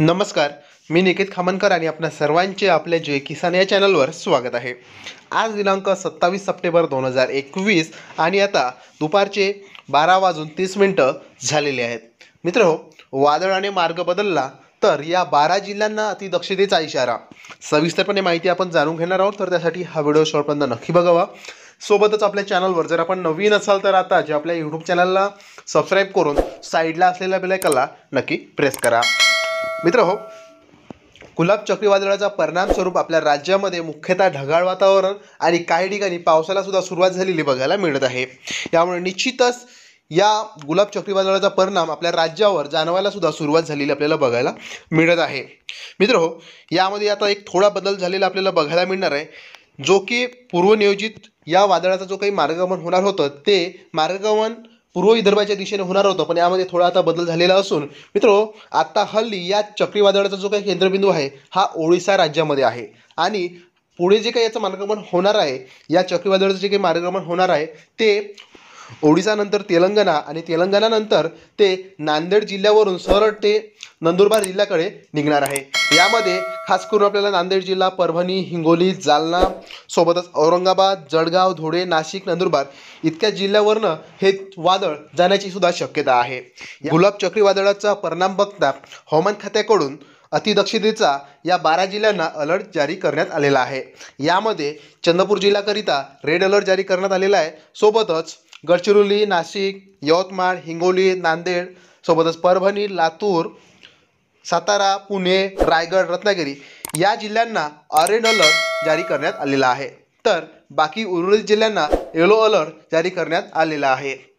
नमस्कार मी निकेत खामनकर आणि आपल्या सर्वांचे आपल्या जे किसान या चॅनलवर स्वागत आहे आज दिनांक सत्तावीस सप्टेंबर दोन हजार एकवीस आणि आता दुपारचे बारा वाजून तीस मिनटं झालेले आहेत मित्र हो वादळाने मार्ग बदलला तर या बारा जिल्ह्यांना अतिदक्षतेचा इशारा सविस्तरपणे माहिती आपण जाणून घेणार आहोत तर त्यासाठी हा व्हिडिओ शॉर्टपर्यंत नक्की बघावा सोबतच आपल्या चॅनलवर जर आपण नवीन असाल तर आता जे आपल्या यूट्यूब चॅनलला सबस्क्राईब करून साईडला असलेल्या बेलायकनला नक्की प्रेस करा मित्र हो कुलाब चक्रीवादळाचा परिणाम स्वरूप आपल्या राज्यामध्ये मुख्यतः ढगाळ वातावरण आणि काही ठिकाणी पावसाला सुद्धा सुरुवात झालेली बघायला मिळत आहे त्यामुळे निश्चितच या गुलाब चक्रीवादळाचा परिणाम आपल्या राज्यावर जाणवायला सुद्धा सुरुवात झालेली आपल्याला बघायला मिळत आहे मित्र हो यामध्ये आता एक थोडा बदल झालेला आपल्याला बघायला मिळणार आहे जो की पूर्वनियोजित या वादळाचा जो काही मार्गमन होणार होतं ते मार्गगमन पूर्व विदर्भाच्या दिशेने होणार होतं पण यामध्ये थोडा आता बदल झालेला असून मित्रो आत्ता हल्ली या चक्रीवादळाचा जो काही केंद्रबिंदू आहे हा ओडिसा राज्यामध्ये आहे आणि पुढे जे काही याचं मार्गक्रमण होणार आहे या चक्रीवादळाचं जे काही मार्गक्रमण होणार आहे ते ओडिसानंतर तेलंगणा आणि तेलंगणानंतर ते नांदेड जिल्ह्यावरून सरळ ते नंदुरबार जिल्ह्याकडे निघणार आहे यामध्ये खास करून आपल्याला नांदेड जिल्हा परभणी हिंगोली जालना सोबतच औरंगाबाद जळगाव धुळे नाशिक नंदुरबार इतक्या जिल्ह्यावरनं हे वादळ जाण्याची सुद्धा शक्यता आहे गुलाब चक्रीवादळाचा परिणाम बघता हवामान खात्याकडून अतिदक्षतेचा या बारा जिल्ह्यांना अलर्ट जारी करण्यात आलेला आहे यामध्ये चंद्रपूर जिल्ह्याकरिता रेड अलर्ट जारी करण्यात आलेला आहे सोबतच गडचिरोली नाशिक यवतमाळ हिंगोली नांदेड सोबतच परभणी लातूर सातारा पुणे रायगड रत्नागिरी या जिल्ह्यांना ऑरेंज अलर्ट जारी करण्यात आलेला आहे तर बाकी उर्वरित जिल्ह्यांना येलो अलर्ट जारी करण्यात आलेला आहे